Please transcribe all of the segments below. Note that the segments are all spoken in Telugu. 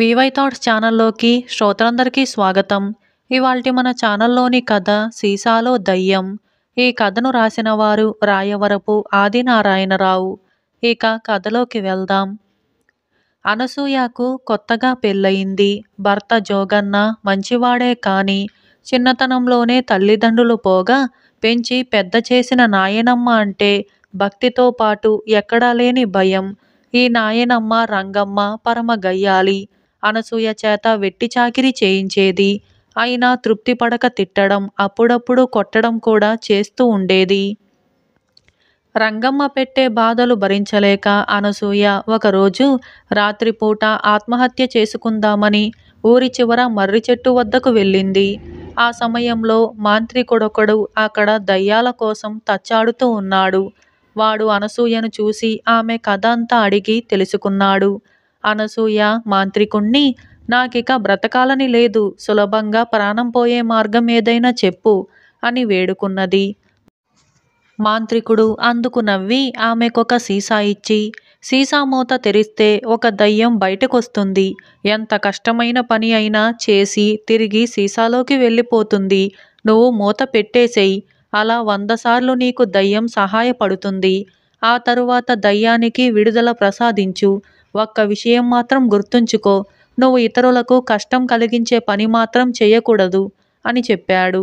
వివై థాట్స్ ఛానల్లోకి శ్రోతలందరికీ స్వాగతం ఇవాల్టి మన ఛానల్లోని కథ సీసాలో దయ్యం ఈ కథను రాసిన వారు రాయవరపు ఆదినారాయణరావు ఇక కథలోకి వెళ్దాం అనసూయకు కొత్తగా పెళ్ళయింది భర్త జోగన్న మంచివాడే కానీ చిన్నతనంలోనే తల్లిదండ్రులు పోగా పెంచి పెద్ద చేసిన నాయనమ్మ అంటే భక్తితో పాటు ఎక్కడా లేని భయం ఈ నాయనమ్మ రంగమ్మ పరమ గయ్యాలి అనసూయ చేత వెట్టి చాకిరీ చేయించేది అయినా తృప్తి పడక తిట్టడం అప్పుడప్పుడు కొట్టడం కూడా చేస్తూ ఉండేది రంగమ్మ పెట్టే బాధలు భరించలేక అనసూయ ఒకరోజు రాత్రిపూట ఆత్మహత్య చేసుకుందామని ఊరి చివర మర్రి చెట్టు వద్దకు వెళ్ళింది ఆ సమయంలో మాంత్రికుడొకడు అక్కడ దయ్యాల కోసం తచ్చాడుతూ ఉన్నాడు వాడు అనసూయను చూసి ఆమె కథ అంతా అడిగి తెలుసుకున్నాడు అనసూయ మాంత్రికుణ్ణి నాకిక బ్రతకాలని లేదు సులభంగా ప్రాణం పోయే మార్గం ఏదైనా చెప్పు అని వేడుకున్నది మాంత్రికుడు అందుకు నవ్వి ఆమెకొక సీసా ఇచ్చి సీసా మూత తెరిస్తే ఒక దయ్యం బయటకొస్తుంది ఎంత కష్టమైన పని అయినా చేసి తిరిగి సీసాలోకి వెళ్ళిపోతుంది నువ్వు మూత పెట్టేసేయి అలా వంద సార్లు నీకు దయ్యం సహాయపడుతుంది ఆ తరువాత దయ్యానికి విడుదల ప్రసాదించు ఒక్క విషయం మాత్రం గుర్తుంచుకో నువ్వు ఇతరులకు కష్టం కలిగించే పని మాత్రం చేయకూడదు అని చెప్పాడు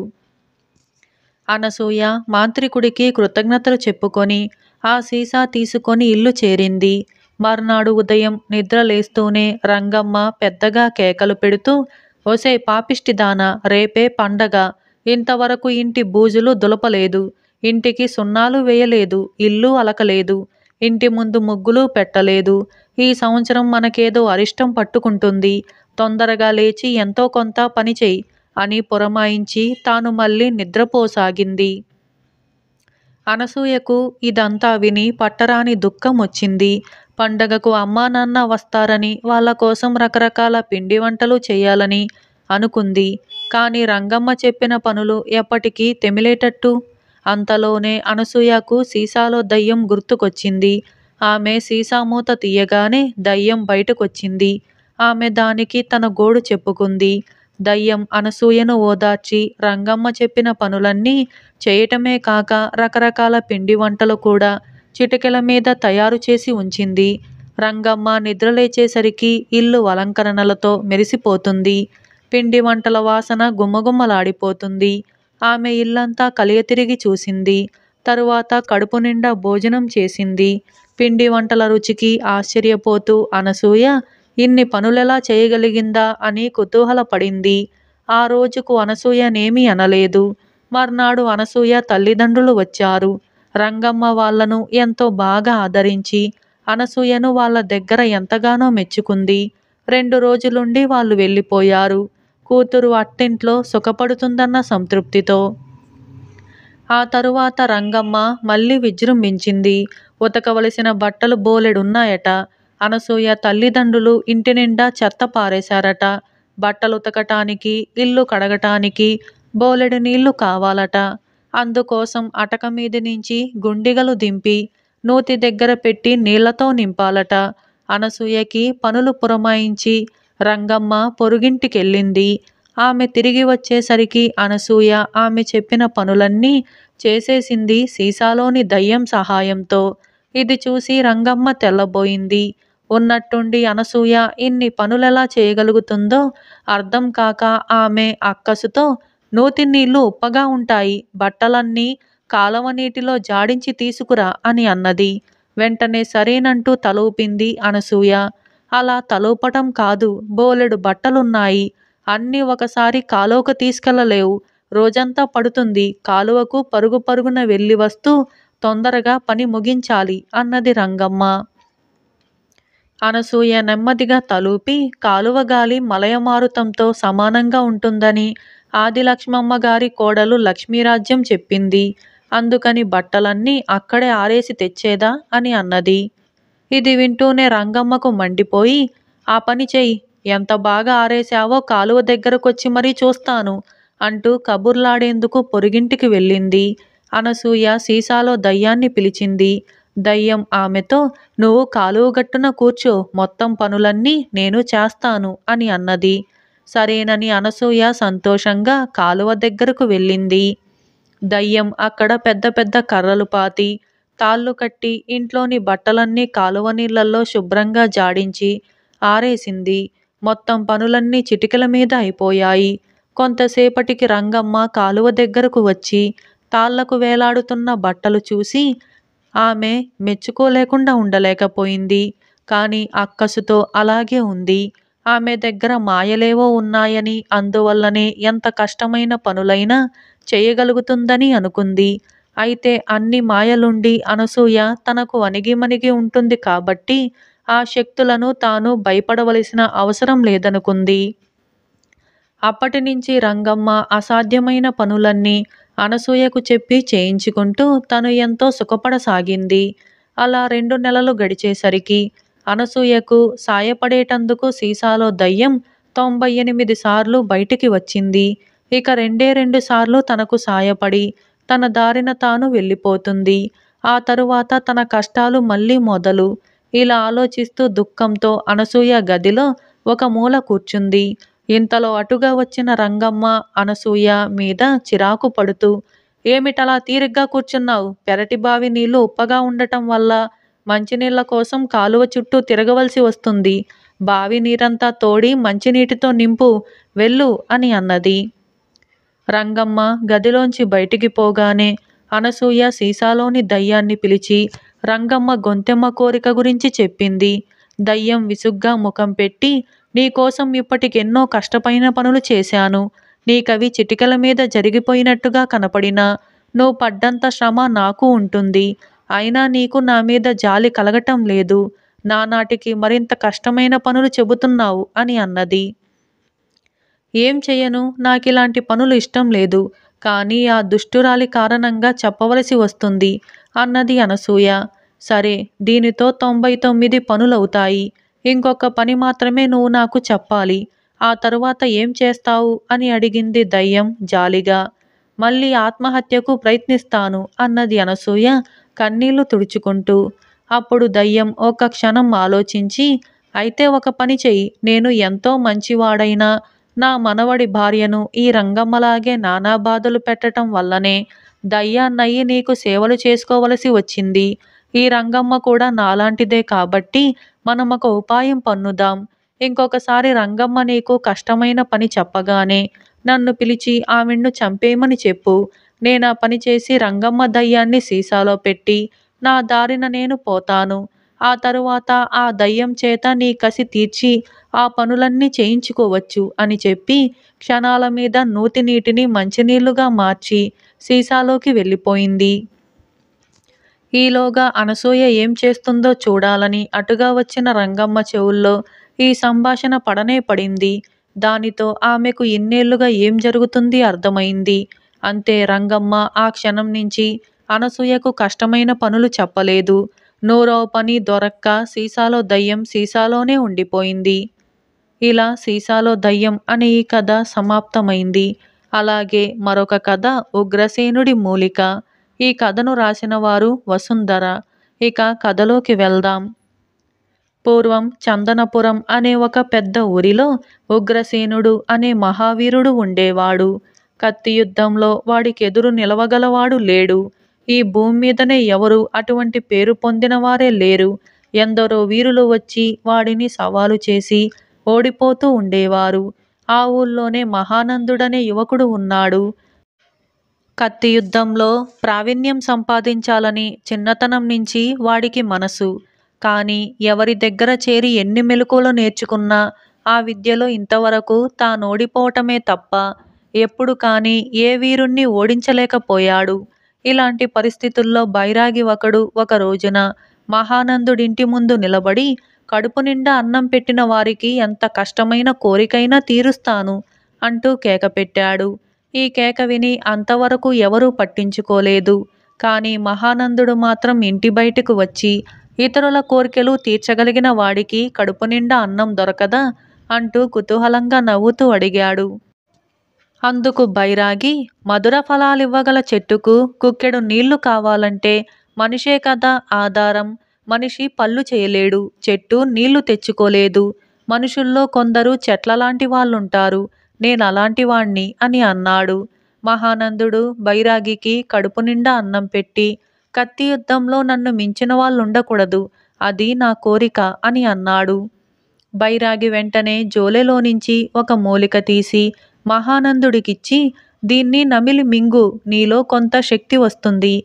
అనసూయ మాంత్రికుడికి కృతజ్ఞతలు చెప్పుకొని ఆ సీసా తీసుకొని ఇల్లు చేరింది మర్నాడు ఉదయం నిద్ర లేస్తూనే రంగమ్మ పెద్దగా కేకలు పెడుతూ ఒసే పాపిష్టిదాన రేపే పండగ ఇంతవరకు ఇంటి బూజులు దులపలేదు ఇంటికి సున్నాలు వేయలేదు ఇల్లు అలకలేదు ఇంటి ముందు ముగ్గులు పెట్టలేదు ఈ సంవత్సరం మనకేదో అరిష్టం పట్టుకుంటుంది తొందరగా లేచి ఎంతో కొంత పని చెయ్యి అని పురమాయించి తాను మళ్ళీ నిద్రపోసాగింది అనసూయకు ఇదంతా విని పట్టరాని దుఃఖం వచ్చింది పండగకు అమ్మా నాన్న వస్తారని వాళ్ళ కోసం రకరకాల పిండి వంటలు చేయాలని అనుకుంది కానీ రంగమ్మ చెప్పిన పనులు ఎప్పటికీ తెమిలేటట్టు అంతలోనే అనసూయకు సీసాలో దయ్యం గుర్తుకొచ్చింది ఆమె సీసా మూత తీయగానే దయ్యం బయటకొచ్చింది ఆమె దానికి తన గోడు చెప్పుకుంది దయ్యం అనసూయను ఓదార్చి రంగమ్మ చెప్పిన పనులన్నీ చేయటమే కాక రకరకాల పిండి వంటలు కూడా చిటికెల మీద తయారు చేసి ఉంచింది రంగమ్మ నిద్రలేచేసరికి ఇల్లు అలంకరణలతో మెరిసిపోతుంది పిండి వంటల వాసన గుమ్మగుమ్మలాడిపోతుంది ఆమె ఇల్లంతా కలియతిరిగి చూసింది తరువాత కడుపు నిండా భోజనం చేసింది పిండి వంటల రుచికి ఆశ్చర్యపోతూ అనసూయ ఇన్ని పనులెలా చేయగలిగిందా అని కుతూహలపడింది ఆ రోజుకు అనసూయనేమీ అనలేదు మర్నాడు అనసూయ తల్లిదండ్రులు వచ్చారు రంగమ్మ వాళ్లను ఎంతో బాగా ఆదరించి అనసూయను వాళ్ళ దగ్గర ఎంతగానో మెచ్చుకుంది రెండు రోజులుండి వాళ్ళు వెళ్ళిపోయారు కూతురు అట్టింట్లో సుఖపడుతుందన్న సంతృప్తితో ఆ తరువాత రంగమ్మ మళ్ళీ విజృంభించింది ఉతకవలసిన బట్టలు బోలెడున్నాయట అనసూయ తల్లిదండ్రులు ఇంటి నిండా చెత్త పారేశారట బట్టలు ఉతకటానికి ఇల్లు కడగటానికి బోలెడు నీళ్లు కావాలట అందుకోసం అటక మీద నుంచి గుండిగలు దింపి నూతి దగ్గర పెట్టి నీళ్లతో నింపాలట అనసూయకి పనులు పురమాయించి రంగమ్మ పొరుగింటికెళ్ళింది ఆమె తిరిగి వచ్చేసరికి అనసూయ ఆమె చెప్పిన పనులన్నీ చేసేసింది సీసాలోని దయ్యం సహాయంతో ఇది చూసి రంగమ్మ తెల్లబోయింది ఉన్నట్టుండి అనసూయ ఇన్ని పనులెలా చేయగలుగుతుందో అర్థం కాక ఆమె అక్కసుతో నూతి నీళ్లు ఉప్పగా ఉంటాయి బట్టలన్నీ కాలవ నీటిలో జాడించి తీసుకురా అని అన్నది వెంటనే సరేనంటూ తలూపింది అనసూయ అలా తలూపటం కాదు బోలెడు బట్టలున్నాయి అన్నీ ఒకసారి కాలువకు తీసుకెళ్లలేవు రోజంతా పడుతుంది కాలువకు పరుగు పరుగున వెళ్ళి వస్తూ తొందరగా పని ముగించాలి అన్నది రంగమ్మ అనసూయ నెమ్మదిగా తలూపి కాలువగాలి మలయమారుతంతో సమానంగా ఉంటుందని ఆదిలక్ష్మమ్మ గారి కోడలు లక్ష్మీరాజ్యం చెప్పింది అందుకని బట్టలన్నీ అక్కడే ఆరేసి తెచ్చేదా అని అన్నది ఇది వింటూనే రంగమ్మకు మండిపోయి ఆ పని చెయ్యి ఎంత బాగా ఆరేశావో కాలువ దగ్గరకొచ్చి మరీ చూస్తాను అంటూ కబుర్లాడేందుకు పొరుగింటికి వెళ్ళింది అనసూయ సీసాలో దయ్యాన్ని పిలిచింది దయ్యం ఆమెతో నువ్వు కాలువగట్టున కూర్చో మొత్తం పనులన్నీ నేను చేస్తాను అని అన్నది సరేనని అనసూయ సంతోషంగా కాలువ దగ్గరకు వెళ్ళింది దయ్యం అక్కడ పెద్ద పెద్ద కర్రలు పాతి తాళ్ళు కట్టి ఇంట్లోని బట్టలన్నీ కాలువ నీళ్లలో శుభ్రంగా జాడించి ఆరేసింది మొత్తం పనులన్నీ చిటికల మీద అయిపోయాయి కొంతసేపటికి రంగమ్మ కాలువ దగ్గరకు వచ్చి తాళ్లకు వేలాడుతున్న బట్టలు చూసి ఆమె మెచ్చుకోలేకుండా ఉండలేకపోయింది కానీ అక్కసుతో అలాగే ఉంది ఆమె దగ్గర మాయలేవో ఉన్నాయని అందువల్లనే ఎంత కష్టమైన పనులైనా చేయగలుగుతుందని అనుకుంది అయితే అన్ని మాయలుండి అనసూయ తనకు అణిగిమణిగి ఉంటుంది కాబట్టి ఆ శక్తులను తాను భయపడవలసిన అవసరం లేదనుకుంది అప్పటి నుంచి రంగమ్మ అసాధ్యమైన పనులన్నీ అనసూయకు చెప్పి చేయించుకుంటూ తను ఎంతో సుఖపడసాగింది అలా రెండు నెలలు గడిచేసరికి అనసూయకు సాయపడేటందుకు సీసాలో దయ్యం తొంభై ఎనిమిది సార్లు బయటికి వచ్చింది ఇక రెండే రెండు సార్లు తనకు సాయపడి తన దారిన తాను వెళ్ళిపోతుంది ఆ తరువాత తన కష్టాలు మళ్ళీ మొదలు ఇలా ఆలోచిస్తూ దుఃఖంతో అనసూయ గదిలో ఒక మూల కూర్చుంది ఇంతలో అటుగా వచ్చిన రంగమ్మ అనసూయ మీద చిరాకు పడుతూ ఏమిటలా తీరిగ్గా కూర్చున్నావు పెరటి బావి నీళ్లు ఉప్పగా ఉండటం వల్ల మంచినీళ్ల కోసం కాలువ చుట్టూ తిరగవలసి వస్తుంది బావి నీరంతా తోడి మంచినీటితో నింపు వెళ్ళు అని అన్నది రంగమ్మ గదిలోంచి బయటికి పోగానే అనసూయ సీసాలోని దయ్యాన్ని పిలిచి రంగమ్మ గొంతెమ్మ కోరిక గురించి చెప్పింది దయ్యం విసుగ్గా ముఖం పెట్టి నీకోసం ఇప్పటికెన్నో కష్టపైన పనులు చేశాను నీకవి చిటికల మీద జరిగిపోయినట్టుగా కనపడినా నువ్వు పడ్డంత శ్రమ నాకు ఉంటుంది అయినా నీకు నా మీద జాలి కలగటం లేదు నానాటికి మరింత కష్టమైన పనులు చెబుతున్నావు అని అన్నది ఏం చెయ్యను నాకు ఇలాంటి పనులు ఇష్టం లేదు కానీ ఆ దుష్టురాలి కారణంగా చెప్పవలసి వస్తుంది అన్నది అనసూయ సరే దీనితో తొంభై తొమ్మిది పనులవుతాయి ఇంకొక పని మాత్రమే నువ్వు నాకు చెప్పాలి ఆ తరువాత ఏం చేస్తావు అని అడిగింది దయ్యం జాలిగా మళ్ళీ ఆత్మహత్యకు ప్రయత్నిస్తాను అన్నది అనసూయ కన్నీళ్లు తుడుచుకుంటూ అప్పుడు దయ్యం ఒక క్షణం ఆలోచించి అయితే ఒక పని చెయ్యి నేను ఎంతో మంచివాడైనా నా మనవడి భార్యను ఈ రంగమ్మలాగే నానా బాధలు పెట్టడం వల్లనే దయ్యాన్నయ్యి నీకు సేవలు చేసుకోవలసి వచ్చింది ఈ రంగమ్మ కూడా నాలాంటిదే కాబట్టి మనం ఒక ఉపాయం పన్నుదాం ఇంకొకసారి రంగమ్మ నీకు కష్టమైన పని చెప్పగానే నన్ను పిలిచి ఆవిడ్ను చంపేయమని చెప్పు నేను ఆ పని చేసి రంగమ్మ దయ్యాన్ని సీసాలో పెట్టి నా దారిన నేను పోతాను ఆ తరువాత ఆ దయ్యం చేత నీ కసి తీర్చి ఆ పనులన్నీ చేయించుకోవచ్చు అని చెప్పి క్షణాల మీద నూతి నీటిని మంచినీళ్లుగా మార్చి సీసాలోకి వెళ్ళిపోయింది ఈలోగా అనసూయ ఏం చేస్తుందో చూడాలని అటుగా వచ్చిన రంగమ్మ చెవుల్లో ఈ సంభాషణ పడనే పడింది దానితో ఆమెకు ఇన్నేళ్లుగా ఏం జరుగుతుంది అర్థమైంది అంతే రంగమ్మ ఆ క్షణం నుంచి అనసూయకు కష్టమైన పనులు చెప్పలేదు నూరో పని దొరక్క సీసాలో దయ్యం సీసాలోనే ఉండిపోయింది ఇలా సీసాలో దయ్యం అనే ఈ కథ సమాప్తమైంది అలాగే మరొక కథ ఉగ్రసేనుడి మూలిక ఈ కథను రాసిన వారు వసుంధర ఇక కథలోకి వెళ్దాం పూర్వం చందనపురం అనే ఒక పెద్ద ఊరిలో ఉగ్రసేనుడు అనే మహావీరుడు ఉండేవాడు కత్తి యుద్ధంలో వాడికెదురు నిలవగలవాడు లేడు ఈ భూమి మీదనే ఎవరు అటువంటి పేరు పొందిన వారే లేరు ఎందరో వీరులు వచ్చి వాడిని సవాలు చేసి ఓడిపోతూ ఉండేవారు ఆ ఊళ్ళోనే మహానందుడనే యువకుడు ఉన్నాడు కత్తి యుద్ధంలో ప్రావీణ్యం సంపాదించాలని చిన్నతనం నుంచి వాడికి మనసు కానీ ఎవరి దగ్గర చేరి ఎన్ని మెలకువలు నేర్చుకున్నా ఆ విద్యలో ఇంతవరకు తానోడిపోవటమే తప్ప ఎప్పుడు కానీ ఏ వీరుణ్ణి ఓడించలేకపోయాడు ఇలాంటి పరిస్థితుల్లో బైరాగి ఒకడు ఒక రోజున మహానందుడింటి ముందు నిలబడి కడుపు నిండా అన్నం పెట్టిన వారికి ఎంత కష్టమైన కోరికైనా తీరుస్తాను అంటూ కేకపెట్టాడు ఈ కేక విని అంతవరకు ఎవరూ పట్టించుకోలేదు కానీ మహానందుడు మాత్రం ఇంటి బయటకు వచ్చి ఇతరుల కోరికలు తీర్చగలిగిన వాడికి కడుపు నిండా అన్నం దొరకదా అంటూ కుతూహలంగా నవ్వుతూ అడిగాడు అందుకు బైరాగి మధుర ఫలాలివ్వగల చెట్టుకు కుక్కెడు నీళ్లు కావాలంటే మనిషే కదా ఆధారం మనిషి పళ్ళు చేయలేడు చెట్టు నీళ్లు తెచ్చుకోలేదు మనుషుల్లో కొందరు చెట్ల లాంటి వాళ్ళుంటారు నేను అలాంటివాణ్ణి అని అన్నాడు మహానందుడు బైరాగికి కడుపు నిండా అన్నం పెట్టి కత్తి యుద్ధంలో నన్ను మించిన వాళ్ళుండకూడదు అది నా కోరిక అని అన్నాడు బైరాగి వెంటనే జోలెలో నుంచి ఒక మూలిక తీసి మహానందుడికిచ్చి దీన్ని నమిలి మింగు నీలో కొంత శక్తి వస్తుంది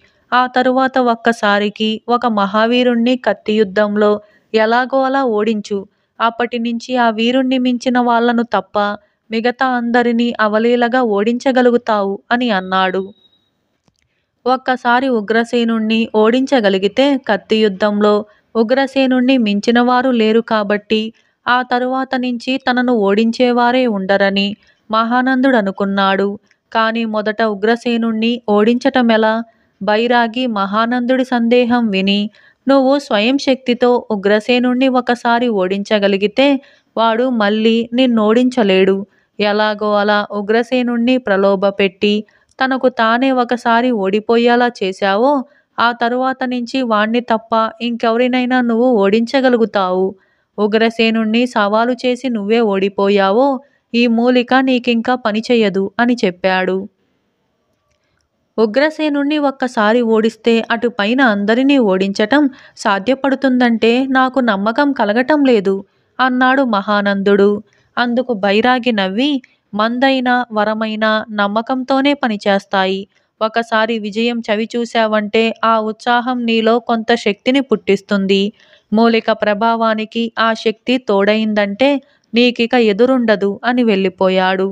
ఆ తరువాత ఒక్కసారికి ఒక మహావీరుణ్ణి కత్తి యుద్ధంలో ఎలాగో అలా ఓడించు అప్పటి నుంచి ఆ వీరుణ్ణి మించిన వాళ్లను తప్ప మిగతా అందరినీ అవలీలగా ఓడించగలుగుతావు అని అన్నాడు ఒక్కసారి ఉగ్రసేనుణ్ణి ఓడించగలిగితే కత్తి యుద్ధంలో ఉగ్రసేనుణ్ణి మించినవారు లేరు కాబట్టి ఆ తరువాత నుంచి తనను ఓడించేవారే ఉండరని మహానందుడు అనుకున్నాడు కానీ మొదట ఉగ్రసేనుణ్ణి ఓడించటమెలా బైరాగి మహానందుడి సందేహం విని నువ్వు స్వయం శక్తితో ఉగ్రసేనుణ్ణి ఒకసారి ఓడించగలిగితే వాడు మళ్ళీ నిన్నోడించలేడు ఎలాగో అలా ఉగ్రసేనుణ్ణి ప్రలోభపెట్టి తనకు తానే ఒకసారి ఓడిపోయేలా చేశావో ఆ తరువాత నుంచి వాణ్ణి తప్ప ఇంకెవరినైనా నువ్వు ఓడించగలుగుతావు ఉగ్రసేనుణ్ణి సవాలు చేసి నువ్వే ఓడిపోయావో ఈ మూలిక నీకింకా పనిచేయదు అని చెప్పాడు ఉగ్రసేనుణ్ణి ఒక్కసారి ఓడిస్తే అటు పైన అందరినీ ఓడించటం సాధ్యపడుతుందంటే నాకు నమ్మకం కలగటం లేదు అన్నాడు మహానందుడు అందుకు బైరాగి నవ్వి మందైన వరమైన నమ్మకంతోనే పనిచేస్తాయి ఒకసారి విజయం చవిచూశావంటే ఆ ఉత్సాహం నీలో కొంత శక్తిని పుట్టిస్తుంది మూలిక ప్రభావానికి ఆ శక్తి తోడైందంటే నీకిక ఎదురుండదు అని వెళ్ళిపోయాడు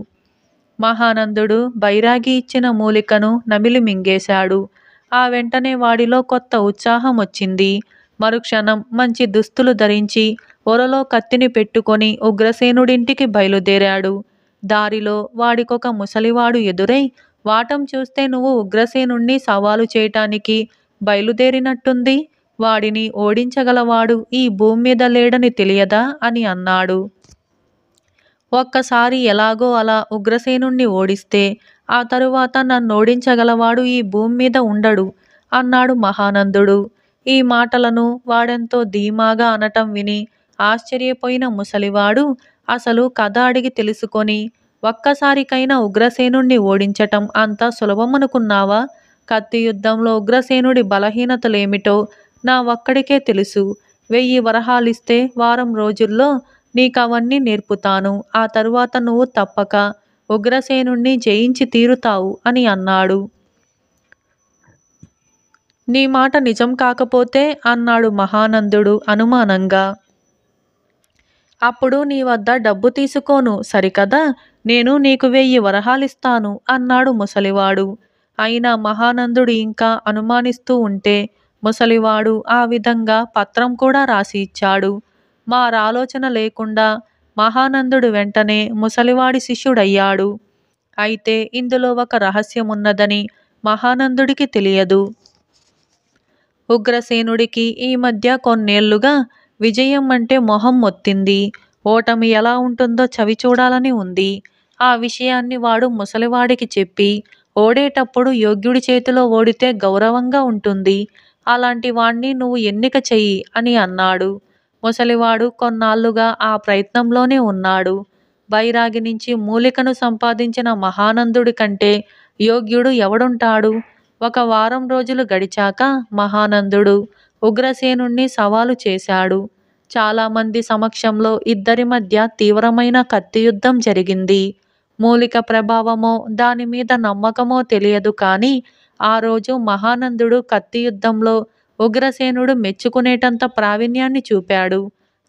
మహానందుడు బైరాగి ఇచ్చిన మూలికను నమిలి మింగేశాడు ఆ వెంటనే వాడిలో కొత్త ఉత్సాహం వచ్చింది మరుక్షణం మంచి దుస్తులు ధరించి ఒరలో కత్తిని పెట్టుకొని ఉగ్రసేనుడింటికి బయలుదేరాడు దారిలో వాడికొక ముసలివాడు ఎదురై వాటం చూస్తే నువ్వు ఉగ్రసేనుణ్ణి సవాలు చేయటానికి బయలుదేరినట్టుంది వాడిని ఓడించగలవాడు ఈ భూమి మీద లేడని తెలియదా అని అన్నాడు ఒక్కసారి ఎలాగో అలా ఉగ్రసేనుణ్ణి ఓడిస్తే ఆ తరువాత నన్ను ఓడించగలవాడు ఈ భూమి మీద ఉండడు అన్నాడు మహానందుడు ఈ మాటలను వాడెంతో ధీమాగా అనటం విని ఆశ్చర్యపోయిన ముసలివాడు అసలు కథ అడిగి తెలుసుకొని ఒక్కసారికైనా ఉగ్రసేనుణ్ణి ఓడించటం అంత సులభమనుకున్నావా కత్తి యుద్ధంలో ఉగ్రసేనుడి బలహీనతలేమిటో నా ఒక్కడికే తెలుసు వెయ్యి వరహాలిస్తే వారం రోజుల్లో నీకవన్నీ నేర్పుతాను ఆ తరువాత నువ్వు తప్పక ఉగ్రసేనుణ్ణి జయించి తీరుతావు అని అన్నాడు నీ మాట నిజం కాకపోతే అన్నాడు మహానందుడు అనుమానంగా అప్పుడు నీ వద్ద డబ్బు తీసుకోను సరికదా నేను నీకు వెయ్యి వరహాలిస్తాను అన్నాడు ముసలివాడు అయినా మహానందుడు ఇంకా అనుమానిస్తూ ఉంటే ముసలివాడు ఆ విధంగా పత్రం కూడా రాసి ఇచ్చాడు మా ఆలోచన లేకుండా మహానందుడు వెంటనే ముసలివాడి శిష్యుడయ్యాడు అయితే ఇందులో ఒక రహస్యం ఉన్నదని మహానందుడికి తెలియదు ఉగ్రసేనుడికి ఈ మధ్య కొన్నేళ్లుగా విజయం అంటే మొహం మొత్తింది ఓటమి ఎలా ఉంటుందో చవి చూడాలని ఉంది ఆ విషయాన్ని వాడు ముసలివాడికి చెప్పి ఓడేటప్పుడు యోగ్యుడి చేతిలో ఓడితే గౌరవంగా ఉంటుంది అలాంటి వాణ్ణి నువ్వు ఎన్నిక చెయ్యి అని అన్నాడు ముసలివాడు కొన్నాళ్లుగా ఆ ప్రయత్నంలోనే ఉన్నాడు బైరాగి నుంచి మూలికను సంపాదించిన మహానందుడి కంటే యోగ్యుడు ఎవడుంటాడు ఒక వారం రోజులు గడిచాక మహానందుడు ఉగ్రసేనుణ్ణి సవాలు చేశాడు చాలామంది సమక్షంలో ఇద్దరి మధ్య తీవ్రమైన కత్తియుద్ధం జరిగింది మూలిక ప్రభావమో దాని మీద నమ్మకమో తెలియదు కానీ ఆ రోజు మహానందుడు కత్తి యుద్ధంలో ఉగ్రసేనుడు మెచ్చుకునేటంత ప్రావీణ్యాన్ని చూపాడు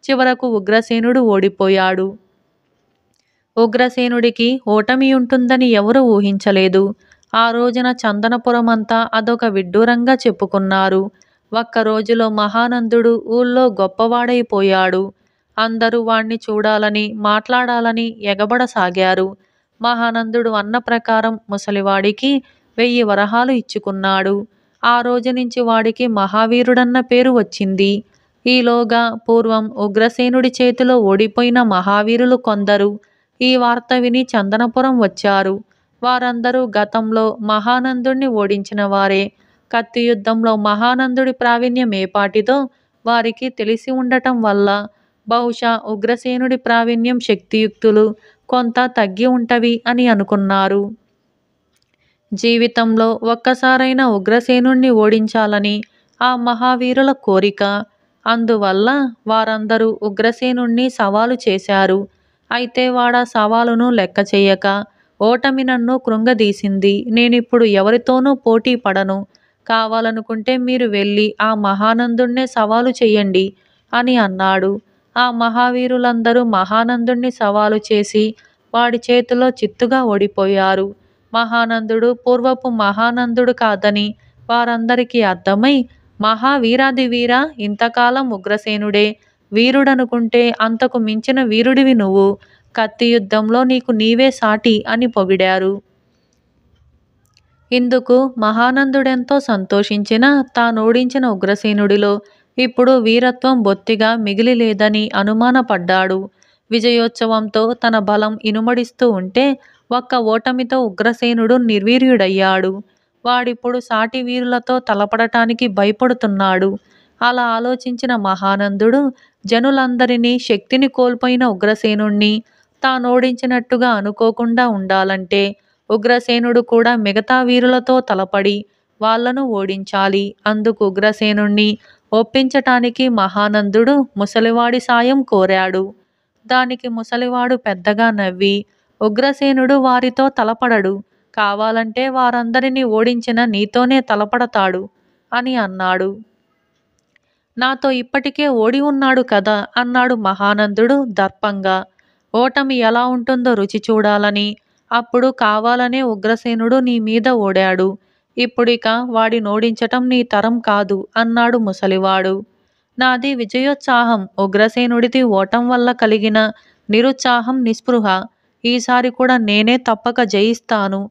చివరకు ఉగ్రసేనుడు ఓడిపోయాడు ఉగ్రసేనుడికి ఓటమి ఉంటుందని ఎవరూ ఊహించలేదు ఆ రోజున చందనపురం అంతా అదొక విడ్డూరంగా చెప్పుకున్నారు ఒక్క రోజులో మహానందుడు ఊళ్ళో గొప్పవాడైపోయాడు అందరూ వాణ్ణి చూడాలని మాట్లాడాలని ఎగబడసాగారు మహానందుడు అన్న ప్రకారం ముసలివాడికి వెయ్యి వరహాలు ఇచ్చుకున్నాడు ఆ రోజు నుంచి వాడికి మహావీరుడన్న పేరు వచ్చింది ఈలోగా పూర్వం ఉగ్రసేనుడి చేతిలో ఓడిపోయిన మహావీరులు కొందరు ఈ వార్త విని చందనపురం వచ్చారు వారందరూ గతంలో మహానందుణ్ణి ఓడించిన వారే కత్తి యుద్ధంలో మహానందుడి ప్రావీణ్యం ఏపాటిదో వారికి తెలిసి ఉండటం వల్ల బహుశా ఉగ్రసేనుడి ప్రావీణ్యం శక్తియుక్తులు కొంత తగ్గి ఉంటవి అని అనుకున్నారు జీవితంలో ఒక్కసారైన ఉగ్రసేనుణ్ణి ఓడించాలని ఆ మహావీరుల కోరిక అందువల్ల వారందరూ ఉగ్రసేనుణ్ణి సవాలు చేశారు అయితే వాడా సవాలును లెక్క చేయక ఓటమి నన్ను కృంగదీసింది నేనిప్పుడు ఎవరితోనూ పోటీ పడను కావాలనుకుంటే మీరు వెళ్ళి ఆ మహానందుణ్ణే సవాలు చెయ్యండి అని అన్నాడు ఆ మహావీరులందరూ మహానందుణ్ణి సవాలు చేసి వాడి చేతిలో చిత్తుగా ఓడిపోయారు మహానందుడు పూర్వపు మహానందుడు కాదని వారందరికీ అర్థమై మహావీరాది వీర ఇంతకాలం ఉగ్రసేనుడే వీరుడనుకుంటే అంతకు మించిన వీరుడివి నువ్వు కత్తి యుద్ధంలో నీకు నీవే సాటి అని పొగిడారు ఇందుకు మహానందుడెంతో సంతోషించిన తానోడించిన ఉగ్రసేనుడిలో ఇప్పుడు వీరత్వం బొత్తిగా మిగిలి లేదని అనుమానపడ్డాడు విజయోత్సవంతో తన బలం ఇనుమడిస్తూ ఉంటే ఒక్క ఓటమితో ఉగ్రసేనుడు నిర్వీర్యుడయ్యాడు వాడిప్పుడు సాటి వీరులతో తలపడటానికి భయపడుతున్నాడు అలా ఆలోచించిన మహానందుడు జనులందరినీ శక్తిని కోల్పోయిన ఉగ్రసేనుణ్ణి తానోడించినట్టుగా అనుకోకుండా ఉండాలంటే ఉగ్రసేనుడు కూడా మిగతా వీరులతో తలపడి వాళ్లను ఓడించాలి అందుకు ఉగ్రసేనుణ్ణి ఒప్పించటానికి మహానందుడు ముసలివాడి సాయం కోరాడు దానికి ముసలివాడు పెద్దగా నవ్వి ఉగ్రసేనుడు వారితో తలపడడు కావాలంటే వారందరినీ ఓడించిన నీతోనే తలపడతాడు అని అన్నాడు నాతో ఇప్పటికే ఓడి ఉన్నాడు కదా అన్నాడు మహానందుడు దర్పంగా ఓటమి ఎలా ఉంటుందో రుచి చూడాలని అప్పుడు కావాలనే ఉగ్రసేనుడు నీ మీద ఓడాడు ఇప్పుడిక వాడి నోడించటం నీ తరం కాదు అన్నాడు ముసలివాడు నాది విజయోత్సాహం ఉగ్రసేనుడిది ఓటం వల్ల కలిగిన నిరుత్సాహం నిస్పృహ ఈసారి కూడా నేనే తప్పక జయిస్తాను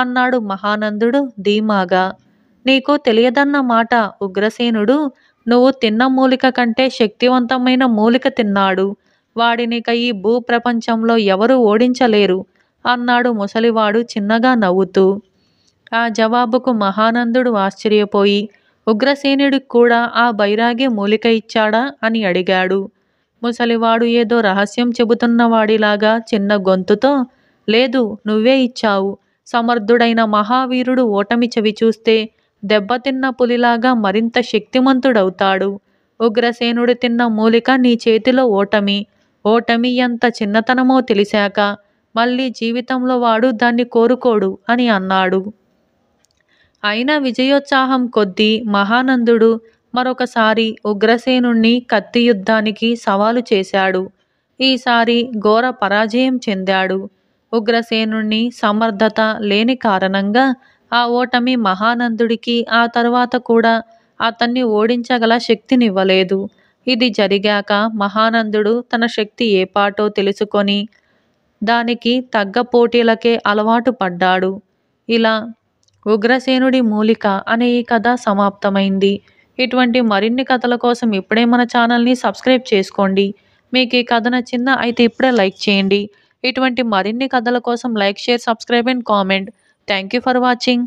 అన్నాడు మహానందుడు ధీమాగా నీకు తెలియదన్న మాట ఉగ్రసేనుడు నువ్వు తిన్న మూలిక కంటే శక్తివంతమైన మూలిక తిన్నాడు వాడినిక ఈ భూప్రపంచంలో ఎవరూ ఓడించలేరు అన్నాడు ముసలివాడు చిన్నగా నవ్వుతూ ఆ జవాబుకు మహానందుడు ఆశ్చర్యపోయి ఉగ్రసేనుడి కూడా ఆ బైరాగి మూలిక ఇచ్చాడా అని అడిగాడు ముసలివాడు ఏదో రహస్యం చెబుతున్నవాడిలాగా చిన్న గొంతుతో లేదు నువ్వే ఇచ్చావు సమర్థుడైన మహావీరుడు ఓటమి చెవి చూస్తే దెబ్బతిన్న పులిలాగా మరింత శక్తిమంతుడవుతాడు ఉగ్రసేనుడు తిన్న మూలిక నీ చేతిలో ఓటమి ఓటమి ఎంత చిన్నతనమో తెలిసాక మళ్ళీ జీవితంలో వాడు దాన్ని కోరుకోడు అని అన్నాడు అయినా విజయోత్సాహం కొద్దీ మహానందుడు మరొకసారి ఉగ్రసేనుణ్ణి కత్తి యుద్ధానికి సవాలు చేశాడు ఈసారి ఘోర పరాజయం చెందాడు ఉగ్రసేనుణ్ణి సమర్థత లేని కారణంగా ఆ ఓటమి మహానందుడికి ఆ తర్వాత కూడా అతన్ని ఓడించగల శక్తినివ్వలేదు ఇది జరిగాక మహానందుడు తన శక్తి ఏపాటో తెలుసుకొని దానికి తగ్గ పోటీలకే అలవాటు పడ్డాడు ఇలా ఉగ్రసేనుడి మూలిక అనే ఈ కథ సమాప్తమైంది ఇటువంటి మరిన్ని కథల కోసం ఇప్పుడే మన ఛానల్ని సబ్స్క్రైబ్ చేసుకోండి మీకు ఈ కథ నచ్చిందా అయితే ఇప్పుడే లైక్ చేయండి ఇటువంటి మరిన్ని కథల కోసం like share subscribe and comment thank you for watching